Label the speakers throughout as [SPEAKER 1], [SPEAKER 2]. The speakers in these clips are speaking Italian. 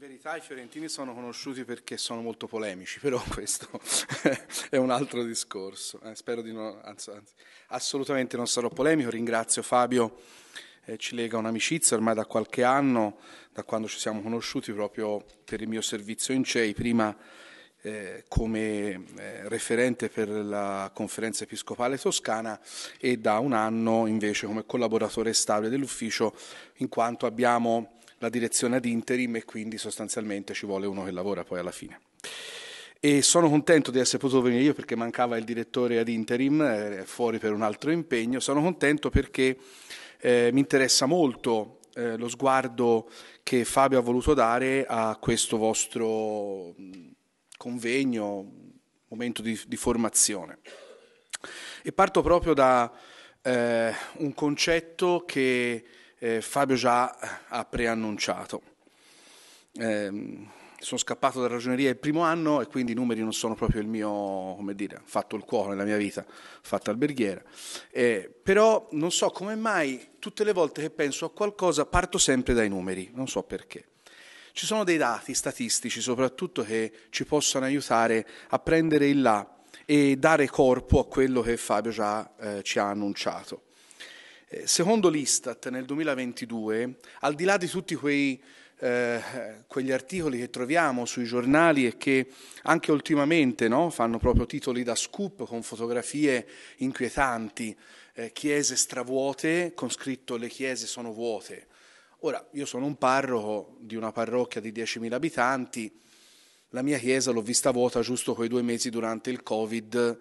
[SPEAKER 1] In verità i fiorentini sono conosciuti perché sono molto polemici, però questo è un altro discorso. Eh, spero di non, anzi, assolutamente non sarò polemico, ringrazio Fabio, eh, ci lega un'amicizia ormai da qualche anno, da quando ci siamo conosciuti proprio per il mio servizio in CEI, prima eh, come eh, referente per la conferenza episcopale toscana e da un anno invece come collaboratore stabile dell'ufficio in quanto abbiamo la direzione ad interim e quindi sostanzialmente ci vuole uno che lavora poi alla fine. E sono contento di essere potuto venire io perché mancava il direttore ad interim, eh, fuori per un altro impegno. Sono contento perché eh, mi interessa molto eh, lo sguardo che Fabio ha voluto dare a questo vostro convegno, momento di, di formazione. E parto proprio da eh, un concetto che eh, Fabio già ha preannunciato. Eh, sono scappato dalla ragioneria il primo anno e quindi i numeri non sono proprio il mio, come dire, fatto il cuore nella mia vita, fatta alberghiera. Eh, però non so come mai tutte le volte che penso a qualcosa parto sempre dai numeri, non so perché. Ci sono dei dati statistici soprattutto che ci possono aiutare a prendere il là e dare corpo a quello che Fabio già eh, ci ha annunciato. Eh, secondo l'Istat nel 2022, al di là di tutti quei, eh, quegli articoli che troviamo sui giornali e che anche ultimamente no, fanno proprio titoli da scoop con fotografie inquietanti, eh, chiese stravuote con scritto le chiese sono vuote. Ora, io sono un parroco di una parrocchia di 10.000 abitanti, la mia chiesa l'ho vista vuota giusto quei due mesi durante il Covid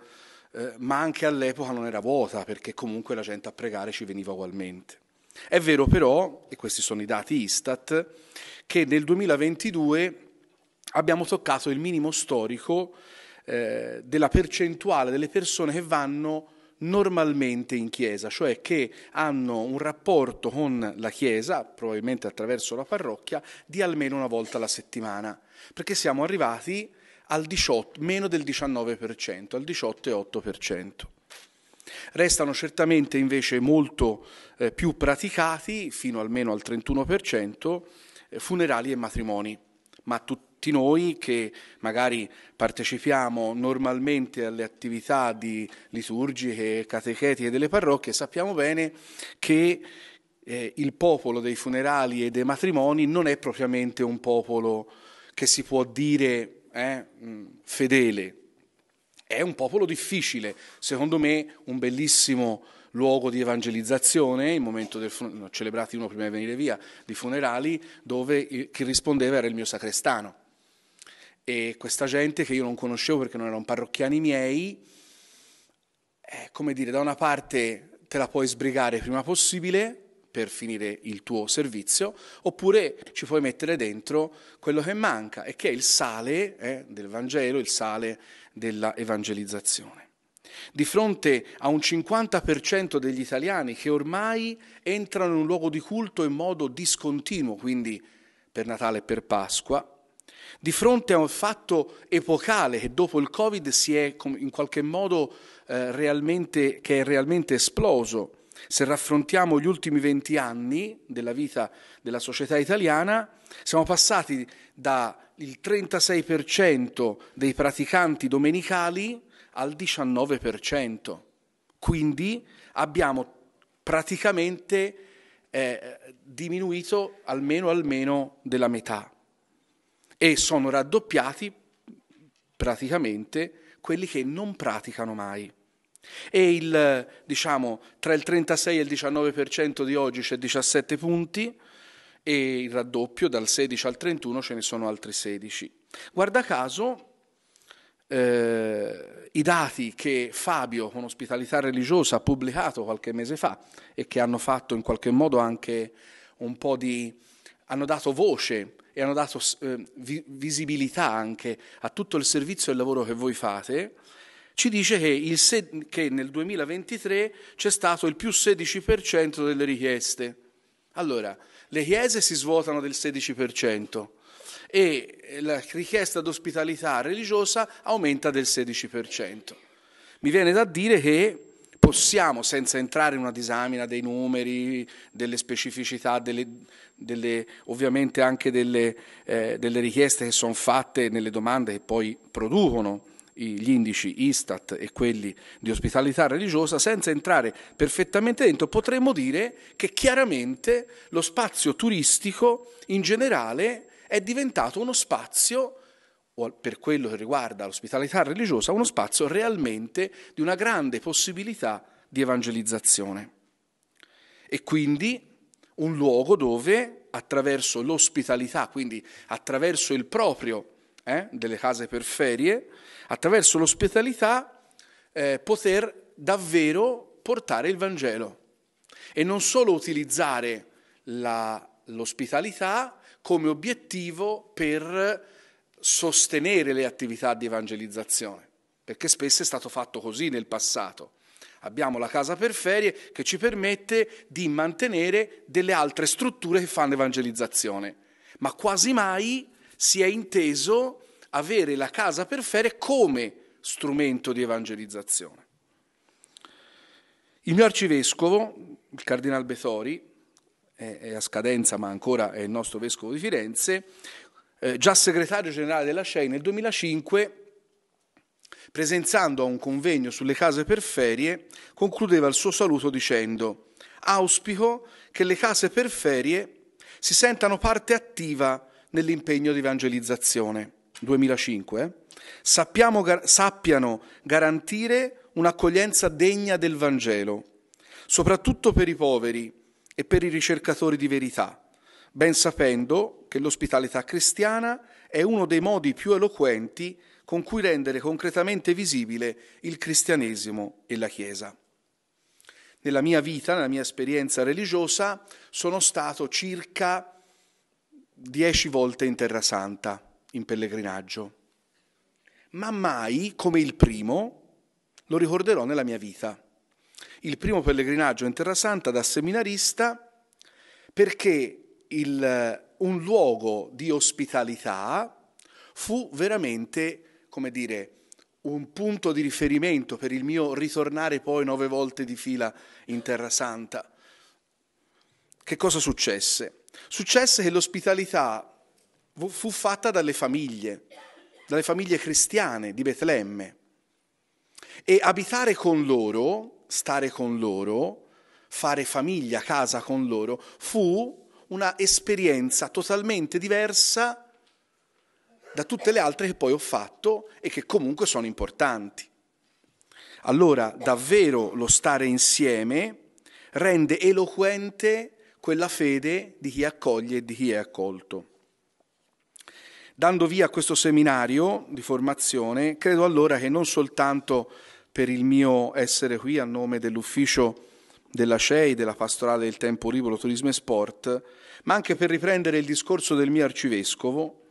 [SPEAKER 1] eh, ma anche all'epoca non era vuota perché comunque la gente a pregare ci veniva ugualmente. È vero però, e questi sono i dati Istat, che nel 2022 abbiamo toccato il minimo storico eh, della percentuale delle persone che vanno normalmente in chiesa, cioè che hanno un rapporto con la chiesa, probabilmente attraverso la parrocchia, di almeno una volta alla settimana, perché siamo arrivati al 18, meno del 19%, al 18,8%. Restano certamente invece molto eh, più praticati, fino almeno al 31%, eh, funerali e matrimoni, ma tutti noi che magari partecipiamo normalmente alle attività di liturgiche, catechetiche delle parrocchie, sappiamo bene che eh, il popolo dei funerali e dei matrimoni non è propriamente un popolo che si può dire eh, mm, fedele. È un popolo difficile, secondo me un bellissimo luogo di evangelizzazione, il momento del fun- celebrati uno prima di venire via, di funerali, dove chi rispondeva era il mio sacrestano. E questa gente che io non conoscevo perché non erano parrocchiani miei, è come dire, da una parte te la puoi sbrigare prima possibile, per finire il tuo servizio, oppure ci puoi mettere dentro quello che manca e che è il sale eh, del Vangelo, il sale della evangelizzazione. Di fronte a un 50% degli italiani che ormai entrano in un luogo di culto in modo discontinuo, quindi per Natale e per Pasqua, di fronte a un fatto epocale che dopo il Covid si è in qualche modo eh, realmente, che è realmente esploso, se raffrontiamo gli ultimi 20 anni della vita della società italiana, siamo passati dal 36% dei praticanti domenicali al 19%. Quindi abbiamo praticamente eh, diminuito almeno, almeno della metà e sono raddoppiati praticamente quelli che non praticano mai. E il, diciamo, tra il 36 e il 19% di oggi c'è 17 punti e il raddoppio dal 16 al 31 ce ne sono altri 16. Guarda caso, eh, i dati che Fabio con ospitalità religiosa ha pubblicato qualche mese fa e che hanno fatto in qualche modo anche un po' di... hanno dato voce e hanno dato eh, visibilità anche a tutto il servizio e il lavoro che voi fate, ci dice che, sed- che nel 2023 c'è stato il più 16% delle richieste. Allora, le chiese si svuotano del 16% e la richiesta d'ospitalità religiosa aumenta del 16%. Mi viene da dire che possiamo, senza entrare in una disamina dei numeri, delle specificità, delle, delle, ovviamente anche delle, eh, delle richieste che sono fatte nelle domande che poi producono gli indici Istat e quelli di ospitalità religiosa, senza entrare perfettamente dentro, potremmo dire che chiaramente lo spazio turistico in generale è diventato uno spazio per quello che riguarda l'ospitalità religiosa, uno spazio realmente di una grande possibilità di evangelizzazione. E quindi un luogo dove attraverso l'ospitalità, quindi attraverso il proprio eh, delle case per ferie, attraverso l'ospitalità eh, poter davvero portare il Vangelo e non solo utilizzare la, l'ospitalità come obiettivo per sostenere le attività di evangelizzazione, perché spesso è stato fatto così nel passato. Abbiamo la casa per ferie che ci permette di mantenere delle altre strutture che fanno evangelizzazione, ma quasi mai si è inteso avere la casa per fere come strumento di evangelizzazione. Il mio arcivescovo, il cardinal Bethori, è a scadenza ma ancora è il nostro vescovo di Firenze, eh, già segretario generale della CEI nel 2005, presenziando a un convegno sulle case per ferie, concludeva il suo saluto dicendo auspico che le case per ferie si sentano parte attiva nell'impegno di evangelizzazione. 2005. Sappiamo, gar, sappiano garantire un'accoglienza degna del Vangelo, soprattutto per i poveri e per i ricercatori di verità, ben sapendo che l'ospitalità cristiana è uno dei modi più eloquenti con cui rendere concretamente visibile il cristianesimo e la Chiesa. Nella mia vita, nella mia esperienza religiosa, sono stato circa dieci volte in Terra Santa in pellegrinaggio, ma mai come il primo lo ricorderò nella mia vita. Il primo pellegrinaggio in Terra Santa da seminarista perché il, un luogo di ospitalità fu veramente, come dire, un punto di riferimento per il mio ritornare poi nove volte di fila in Terra Santa. Che cosa successe? Successe che l'ospitalità fu fatta dalle famiglie, dalle famiglie cristiane di Betlemme. E abitare con loro, stare con loro, fare famiglia, casa con loro, fu una esperienza totalmente diversa da tutte le altre che poi ho fatto e che comunque sono importanti. Allora, davvero lo stare insieme rende eloquente quella fede di chi accoglie e di chi è accolto. Dando via a questo seminario di formazione, credo allora che non soltanto per il mio essere qui a nome dell'ufficio della CEI, della pastorale del tempo libero, turismo e sport, ma anche per riprendere il discorso del mio arcivescovo,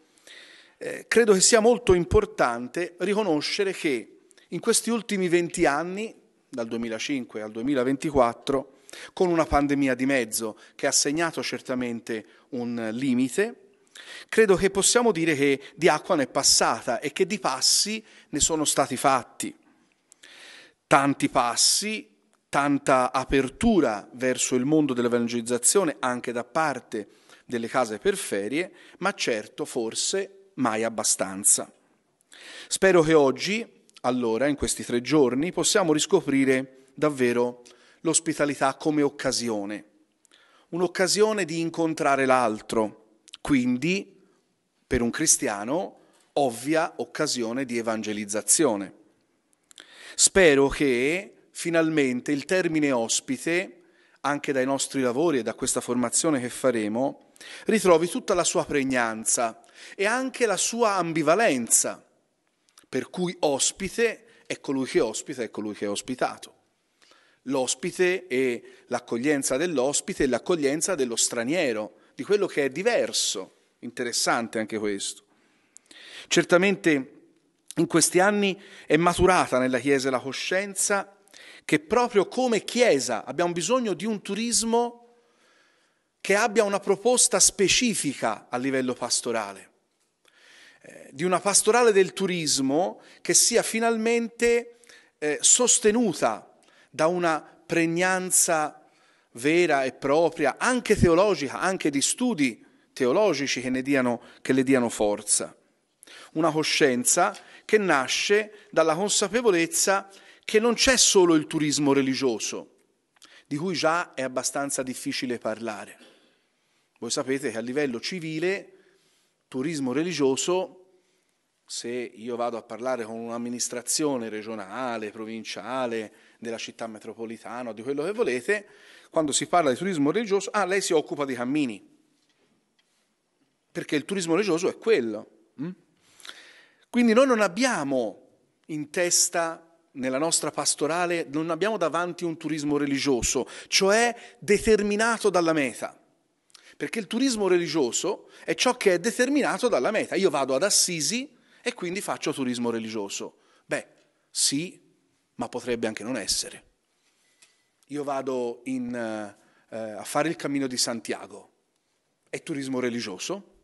[SPEAKER 1] eh, credo che sia molto importante riconoscere che in questi ultimi 20 anni, dal 2005 al 2024, con una pandemia di mezzo che ha segnato certamente un limite, credo che possiamo dire che di acqua ne è passata e che di passi ne sono stati fatti. Tanti passi, tanta apertura verso il mondo dell'evangelizzazione anche da parte delle case per ferie, ma certo forse mai abbastanza. Spero che oggi, allora, in questi tre giorni, possiamo riscoprire davvero l'ospitalità come occasione, un'occasione di incontrare l'altro, quindi per un cristiano ovvia occasione di evangelizzazione. Spero che finalmente il termine ospite, anche dai nostri lavori e da questa formazione che faremo, ritrovi tutta la sua pregnanza e anche la sua ambivalenza, per cui ospite è colui che ospita e colui che è ospitato l'ospite e l'accoglienza dell'ospite e l'accoglienza dello straniero, di quello che è diverso. Interessante anche questo. Certamente in questi anni è maturata nella Chiesa la coscienza che proprio come Chiesa abbiamo bisogno di un turismo che abbia una proposta specifica a livello pastorale, eh, di una pastorale del turismo che sia finalmente eh, sostenuta da una pregnanza vera e propria, anche teologica, anche di studi teologici che, diano, che le diano forza. Una coscienza che nasce dalla consapevolezza che non c'è solo il turismo religioso, di cui già è abbastanza difficile parlare. Voi sapete che a livello civile, turismo religioso, se io vado a parlare con un'amministrazione regionale, provinciale, della città metropolitana o di quello che volete, quando si parla di turismo religioso, ah, lei si occupa di cammini, perché il turismo religioso è quello. Mm? Quindi noi non abbiamo in testa nella nostra pastorale non abbiamo davanti un turismo religioso, cioè determinato dalla meta. Perché il turismo religioso è ciò che è determinato dalla meta. Io vado ad Assisi e quindi faccio turismo religioso. Beh, sì, ma potrebbe anche non essere. Io vado in, eh, a fare il cammino di Santiago, è turismo religioso?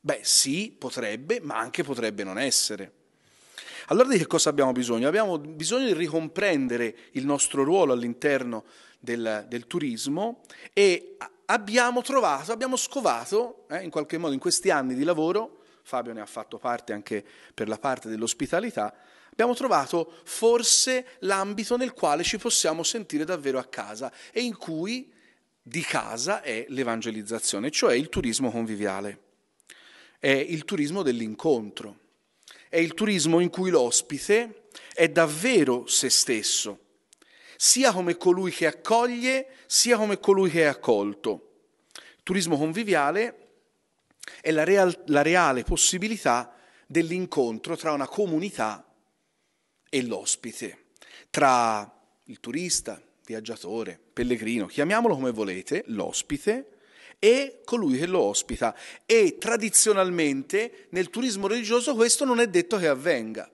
[SPEAKER 1] Beh sì, potrebbe, ma anche potrebbe non essere. Allora di che cosa abbiamo bisogno? Abbiamo bisogno di ricomprendere il nostro ruolo all'interno del, del turismo e abbiamo trovato, abbiamo scovato, eh, in qualche modo in questi anni di lavoro, Fabio ne ha fatto parte anche per la parte dell'ospitalità, abbiamo trovato forse l'ambito nel quale ci possiamo sentire davvero a casa e in cui di casa è l'evangelizzazione, cioè il turismo conviviale, è il turismo dell'incontro, è il turismo in cui l'ospite è davvero se stesso, sia come colui che accoglie, sia come colui che è accolto. Il turismo conviviale è la, real, la reale possibilità dell'incontro tra una comunità e l'ospite, tra il turista, viaggiatore, pellegrino, chiamiamolo come volete, l'ospite e colui che lo ospita. E tradizionalmente nel turismo religioso questo non è detto che avvenga.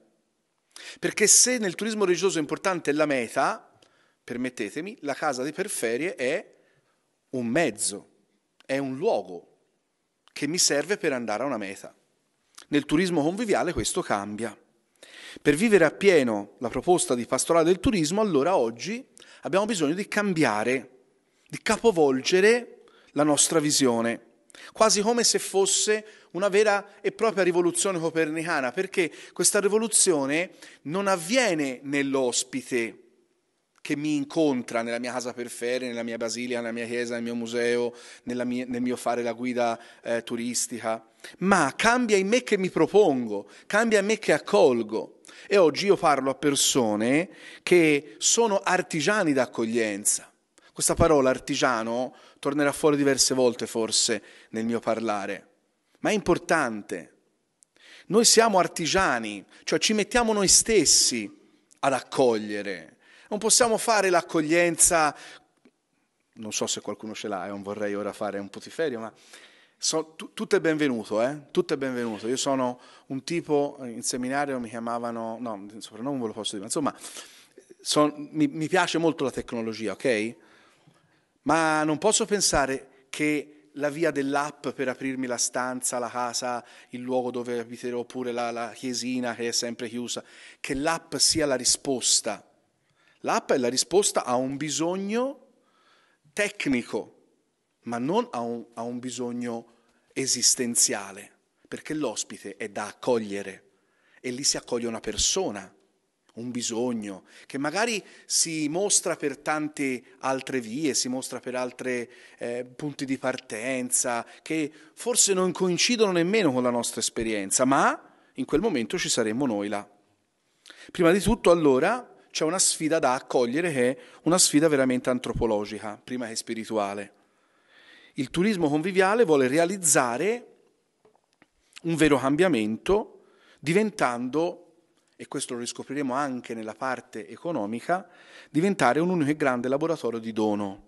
[SPEAKER 1] Perché se nel turismo religioso è importante la meta, permettetemi, la casa di Perferie è un mezzo, è un luogo che mi serve per andare a una meta. Nel turismo conviviale questo cambia. Per vivere appieno la proposta di pastorale del turismo, allora oggi abbiamo bisogno di cambiare, di capovolgere la nostra visione, quasi come se fosse una vera e propria rivoluzione copernicana, perché questa rivoluzione non avviene nell'ospite, che mi incontra nella mia casa per ferie, nella mia basilica, nella mia chiesa, nel mio museo, mia, nel mio fare la guida eh, turistica, ma cambia in me che mi propongo, cambia in me che accolgo. E oggi io parlo a persone che sono artigiani d'accoglienza. Questa parola artigiano tornerà fuori diverse volte forse nel mio parlare, ma è importante. Noi siamo artigiani, cioè ci mettiamo noi stessi ad accogliere. Non possiamo fare l'accoglienza, non so se qualcuno ce l'ha, e eh, non vorrei ora fare un putiferio, ma so, tu, tutto è benvenuto, eh? tutto è benvenuto. Io sono un tipo, eh, in seminario mi chiamavano, no, non ve lo posso dire, ma insomma, son, mi, mi piace molto la tecnologia, ok? Ma non posso pensare che la via dell'app per aprirmi la stanza, la casa, il luogo dove abiterò, oppure la, la chiesina che è sempre chiusa, che l'app sia la risposta L'app è la risposta a un bisogno tecnico, ma non a un, a un bisogno esistenziale, perché l'ospite è da accogliere e lì si accoglie una persona, un bisogno, che magari si mostra per tante altre vie, si mostra per altri eh, punti di partenza, che forse non coincidono nemmeno con la nostra esperienza, ma in quel momento ci saremmo noi là. Prima di tutto allora c'è una sfida da accogliere che è una sfida veramente antropologica, prima che spirituale. Il turismo conviviale vuole realizzare un vero cambiamento diventando e questo lo riscopriremo anche nella parte economica, diventare un unico e grande laboratorio di dono,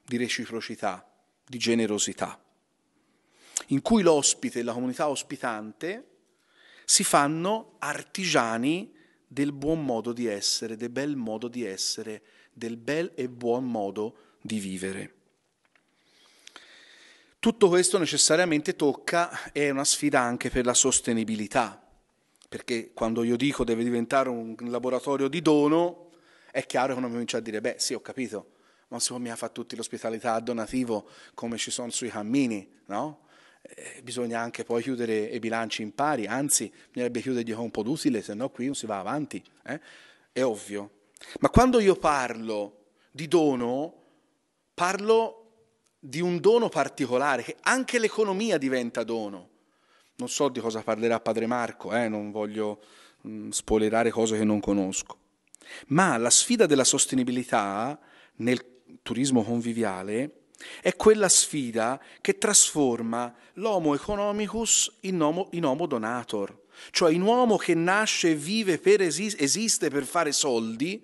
[SPEAKER 1] di reciprocità, di generosità, in cui l'ospite e la comunità ospitante si fanno artigiani del buon modo di essere, del bel modo di essere, del bel e buon modo di vivere. Tutto questo necessariamente tocca, è una sfida anche per la sostenibilità, perché quando io dico deve diventare un laboratorio di dono, è chiaro che uno comincia a dire, beh sì ho capito, ma se mi fa tutti l'ospitalità donativo come ci sono sui cammini, no? Eh, bisogna anche poi chiudere i bilanci in pari, anzi bisognerebbe chiuderli con un po' d'utile, se no qui non si va avanti, eh? è ovvio. Ma quando io parlo di dono, parlo di un dono particolare, che anche l'economia diventa dono. Non so di cosa parlerà padre Marco, eh? non voglio mh, mm, spoilerare cose che non conosco. Ma la sfida della sostenibilità nel turismo conviviale è quella sfida che trasforma l'homo economicus in homo, in homo donator, cioè in uomo che nasce e vive per esiste, esiste per fare soldi,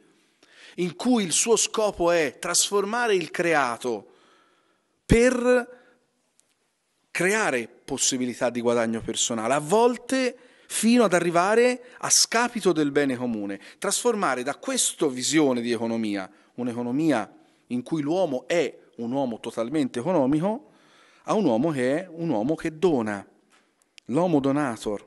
[SPEAKER 1] in cui il suo scopo è trasformare il creato per creare possibilità di guadagno personale, a volte fino ad arrivare a scapito del bene comune, trasformare da questa visione di economia, un'economia in cui l'uomo è un uomo totalmente economico a un uomo che è un uomo che dona, l'homo donator.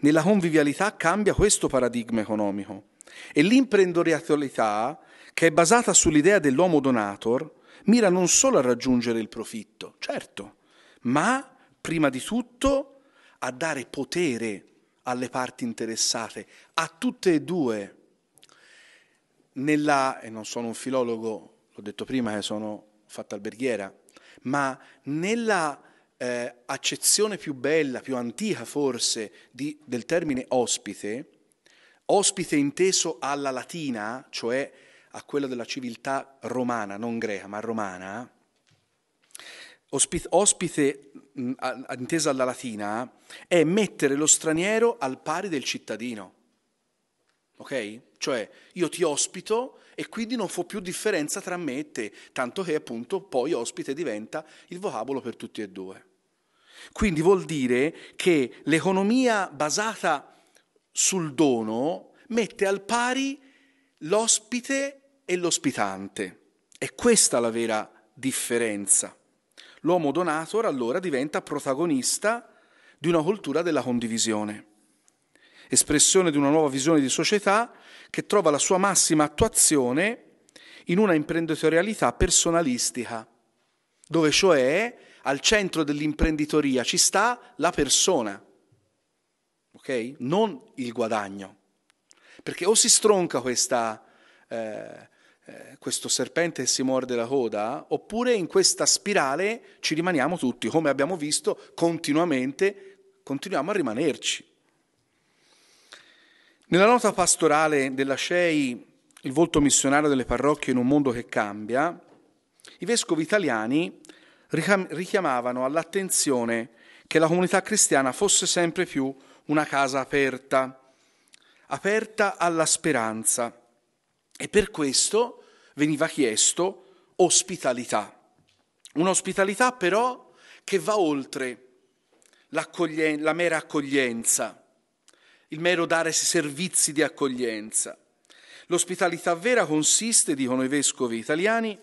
[SPEAKER 1] Nella convivialità cambia questo paradigma economico e l'imprenditorialità, che è basata sull'idea dell'uomo donator, mira non solo a raggiungere il profitto, certo, ma prima di tutto a dare potere alle parti interessate, a tutte e due. Nella, e non sono un filologo, l'ho detto prima che eh, sono fatta alberghiera, ma nella eh, accezione più bella, più antica forse, di, del termine ospite, ospite inteso alla latina, cioè a quella della civiltà romana, non greca, ma romana, ospite, ospite mh, a, intesa alla latina, è mettere lo straniero al pari del cittadino ok? Cioè io ti ospito e quindi non fu più differenza tra me e te, tanto che appunto poi ospite diventa il vocabolo per tutti e due. Quindi vuol dire che l'economia basata sul dono mette al pari l'ospite e l'ospitante. È questa la vera differenza. L'uomo donator allora diventa protagonista di una cultura della condivisione espressione di una nuova visione di società che trova la sua massima attuazione in una imprenditorialità personalistica, dove cioè al centro dell'imprenditoria ci sta la persona, okay? non il guadagno. Perché o si stronca questa, eh, eh questo serpente che si morde la coda, oppure in questa spirale ci rimaniamo tutti, come abbiamo visto continuamente, continuiamo a rimanerci. Nella nota pastorale della CEI, il volto missionario delle parrocchie in un mondo che cambia, i vescovi italiani richiamavano all'attenzione che la comunità cristiana fosse sempre più una casa aperta, aperta alla speranza e per questo veniva chiesto ospitalità. Un'ospitalità però che va oltre la mera accoglienza il mero dare servizi di accoglienza. L'ospitalità vera consiste, dicono i vescovi italiani,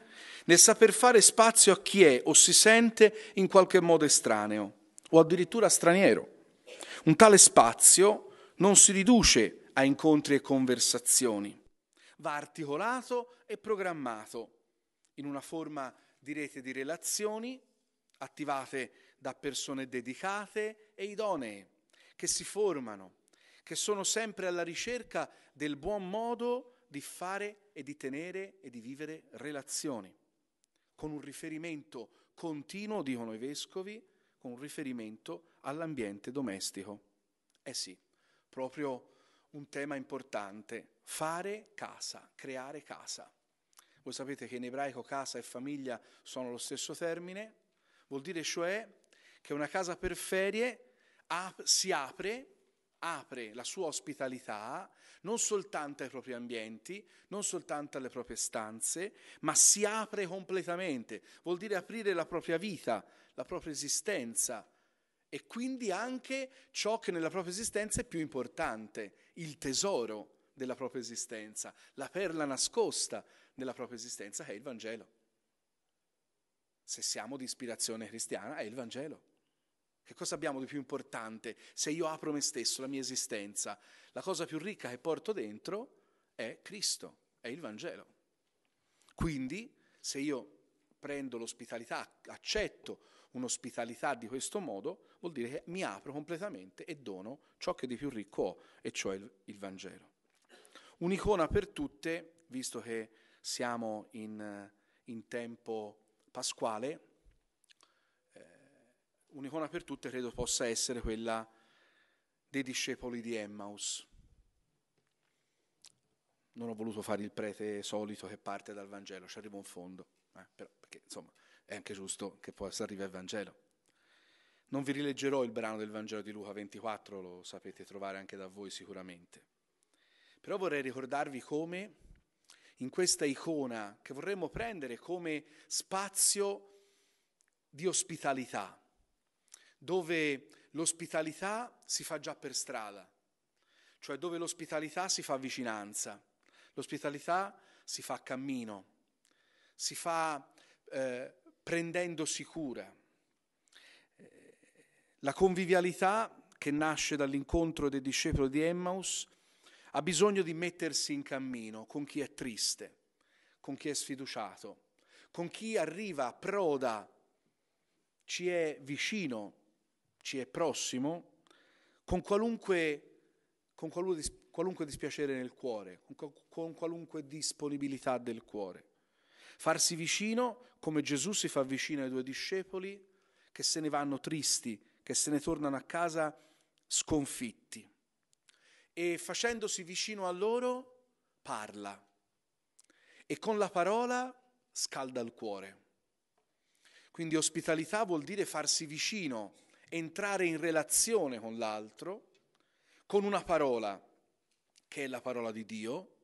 [SPEAKER 1] nel saper fare spazio a chi è o si sente in qualche modo estraneo o addirittura straniero. Un tale spazio non si riduce a incontri e conversazioni, va articolato e programmato in una forma di rete di relazioni attivate da persone dedicate e idonee che si formano che sono sempre alla ricerca del buon modo di fare e di tenere e di vivere relazioni, con un riferimento continuo, dicono i vescovi, con un riferimento all'ambiente domestico. Eh sì, proprio un tema importante, fare casa, creare casa. Voi sapete che in ebraico casa e famiglia sono lo stesso termine, vuol dire cioè che una casa per ferie ap- si apre apre la sua ospitalità non soltanto ai propri ambienti, non soltanto alle proprie stanze, ma si apre completamente, vuol dire aprire la propria vita, la propria esistenza e quindi anche ciò che nella propria esistenza è più importante, il tesoro della propria esistenza, la perla nascosta della propria esistenza, che è il Vangelo. Se siamo di ispirazione cristiana, è il Vangelo. Che cosa abbiamo di più importante se io apro me stesso, la mia esistenza? La cosa più ricca che porto dentro è Cristo, è il Vangelo. Quindi, se io prendo l'ospitalità, accetto un'ospitalità di questo modo, vuol dire che mi apro completamente e dono ciò che di più ricco ho, e cioè il, il Vangelo. Un'icona per tutte, visto che siamo in, in tempo pasquale, un'icona per tutte credo possa essere quella dei discepoli di Emmaus. Non ho voluto fare il prete solito che parte dal Vangelo, ci arrivo in fondo, eh, però, perché insomma è anche giusto che possa arrivare il Vangelo. Non vi rileggerò il brano del Vangelo di Luca 24, lo sapete trovare anche da voi sicuramente. Però vorrei ricordarvi come in questa icona che vorremmo prendere come spazio di ospitalità, dove l'ospitalità si fa già per strada, cioè dove l'ospitalità si fa vicinanza, l'ospitalità si fa cammino, si fa eh, prendendosi cura. Eh, la convivialità che nasce dall'incontro del discepolo di Emmaus ha bisogno di mettersi in cammino con chi è triste, con chi è sfiduciato, con chi arriva, proda, ci è vicino ci è prossimo, con qualunque, con qualunque dispiacere nel cuore, con qualunque disponibilità del cuore. Farsi vicino come Gesù si fa vicino ai due discepoli che se ne vanno tristi, che se ne tornano a casa sconfitti. E facendosi vicino a loro parla e con la parola scalda il cuore. Quindi ospitalità vuol dire farsi vicino entrare in relazione con l'altro con una parola che è la parola di Dio,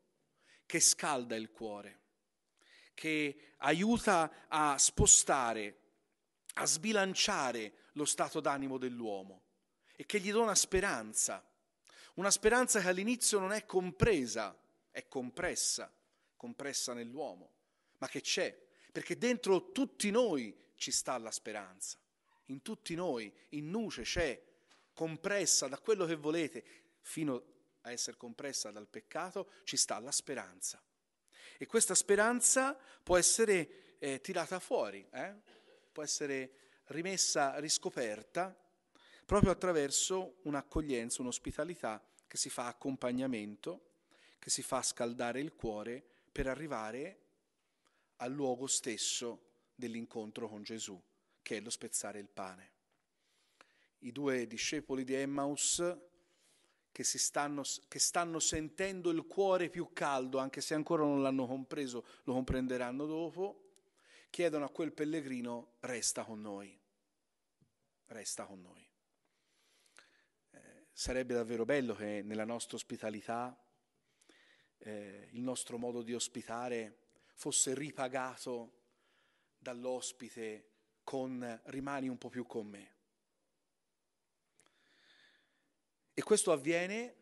[SPEAKER 1] che scalda il cuore, che aiuta a spostare, a sbilanciare lo stato d'animo dell'uomo e che gli dona speranza, una speranza che all'inizio non è compresa, è compressa, compressa nell'uomo, ma che c'è, perché dentro tutti noi ci sta la speranza in tutti noi, in nuce c'è, compressa da quello che volete, fino a essere compressa dal peccato, ci sta la speranza. E questa speranza può essere eh, tirata fuori, eh? può essere rimessa, riscoperta, proprio attraverso un'accoglienza, un'ospitalità che si fa accompagnamento, che si fa scaldare il cuore per arrivare al luogo stesso dell'incontro con Gesù che è lo spezzare il pane. I due discepoli di Emmaus che, stanno, che stanno sentendo il cuore più caldo, anche se ancora non l'hanno compreso, lo comprenderanno dopo, chiedono a quel pellegrino resta con noi, resta con noi. Eh, sarebbe davvero bello che nella nostra ospitalità, eh, il nostro modo di ospitare fosse ripagato dall'ospite con rimani un po' più con me. E questo avviene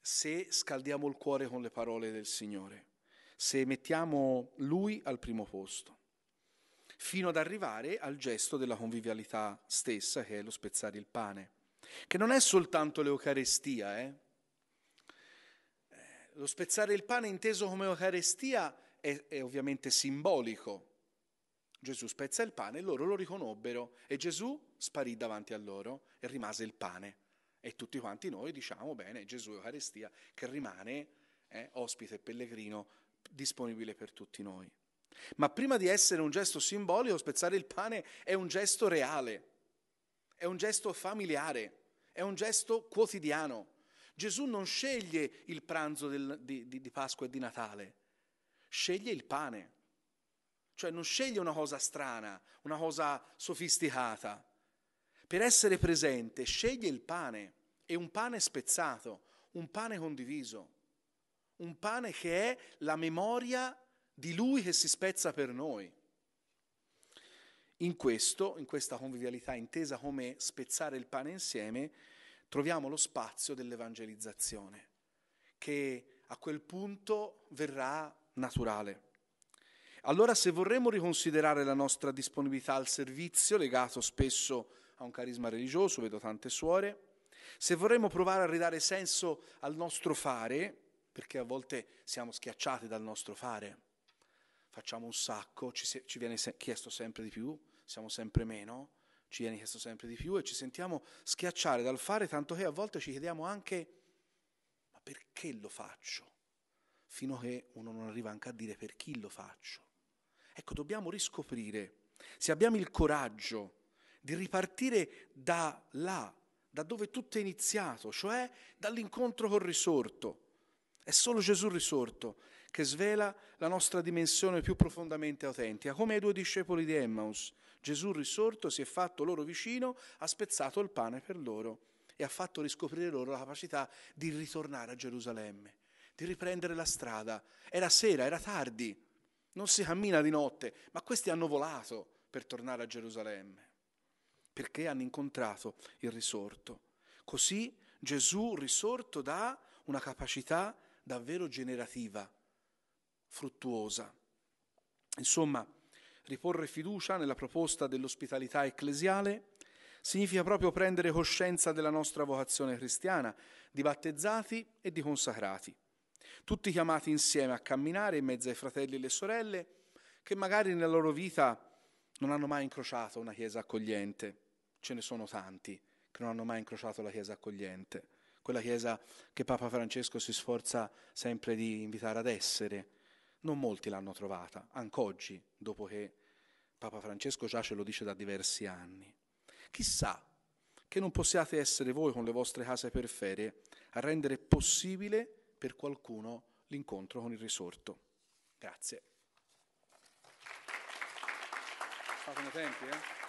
[SPEAKER 1] se scaldiamo il cuore con le parole del Signore, se mettiamo Lui al primo posto, fino ad arrivare al gesto della convivialità stessa, che è lo spezzare il pane, che non è soltanto l'Eucarestia. Eh? eh lo spezzare il pane inteso come Eucarestia è, è ovviamente simbolico, Gesù spezza il pane e loro lo riconobbero e Gesù sparì davanti a loro e rimase il pane. E tutti quanti noi diciamo, bene, Gesù Eucaristia, che rimane eh, ospite e pellegrino disponibile per tutti noi. Ma prima di essere un gesto simbolico, spezzare il pane è un gesto reale, è un gesto familiare, è un gesto quotidiano. Gesù non sceglie il pranzo del, di, di, di Pasqua e di Natale, sceglie il pane. Cioè non sceglie una cosa strana, una cosa sofisticata. Per essere presente sceglie il pane, e un pane spezzato, un pane condiviso, un pane che è la memoria di Lui che si spezza per noi. In questo, in questa convivialità intesa come spezzare il pane insieme, troviamo lo spazio dell'evangelizzazione, che a quel punto verrà naturale. Allora se vorremmo riconsiderare la nostra disponibilità al servizio, legato spesso a un carisma religioso, vedo tante suore, se vorremmo provare a ridare senso al nostro fare, perché a volte siamo schiacciati dal nostro fare, facciamo un sacco, ci, se- ci viene se- chiesto sempre di più, siamo sempre meno, ci viene chiesto sempre di più e ci sentiamo schiacciare dal fare, tanto che a volte ci chiediamo anche ma perché lo faccio? Fino a che uno non arriva anche a dire per chi lo faccio. Ecco, dobbiamo riscoprire, se abbiamo il coraggio di ripartire da là, da dove tutto è iniziato, cioè dall'incontro col risorto. È solo Gesù risorto che svela la nostra dimensione più profondamente autentica, come ai due discepoli di Emmaus. Gesù risorto si è fatto loro vicino, ha spezzato il pane per loro e ha fatto riscoprire loro la capacità di ritornare a Gerusalemme, di riprendere la strada. Era sera, era tardi, non si cammina di notte, ma questi hanno volato per tornare a Gerusalemme, perché hanno incontrato il risorto. Così Gesù risorto dà una capacità davvero generativa, fruttuosa. Insomma, riporre fiducia nella proposta dell'ospitalità ecclesiale significa proprio prendere coscienza della nostra vocazione cristiana, di battezzati e di consacrati tutti chiamati insieme a camminare in mezzo ai fratelli e alle sorelle che magari nella loro vita non hanno mai incrociato una chiesa accogliente, ce ne sono tanti che non hanno mai incrociato la chiesa accogliente, quella chiesa che Papa Francesco si sforza sempre di invitare ad essere. Non molti l'hanno trovata, anche oggi, dopo che Papa Francesco già ce lo dice da diversi anni. Chissà che non possiate essere voi con le vostre case per ferie a rendere possibile per qualcuno l'incontro con il risorto. Grazie. Fatemi tempi, eh?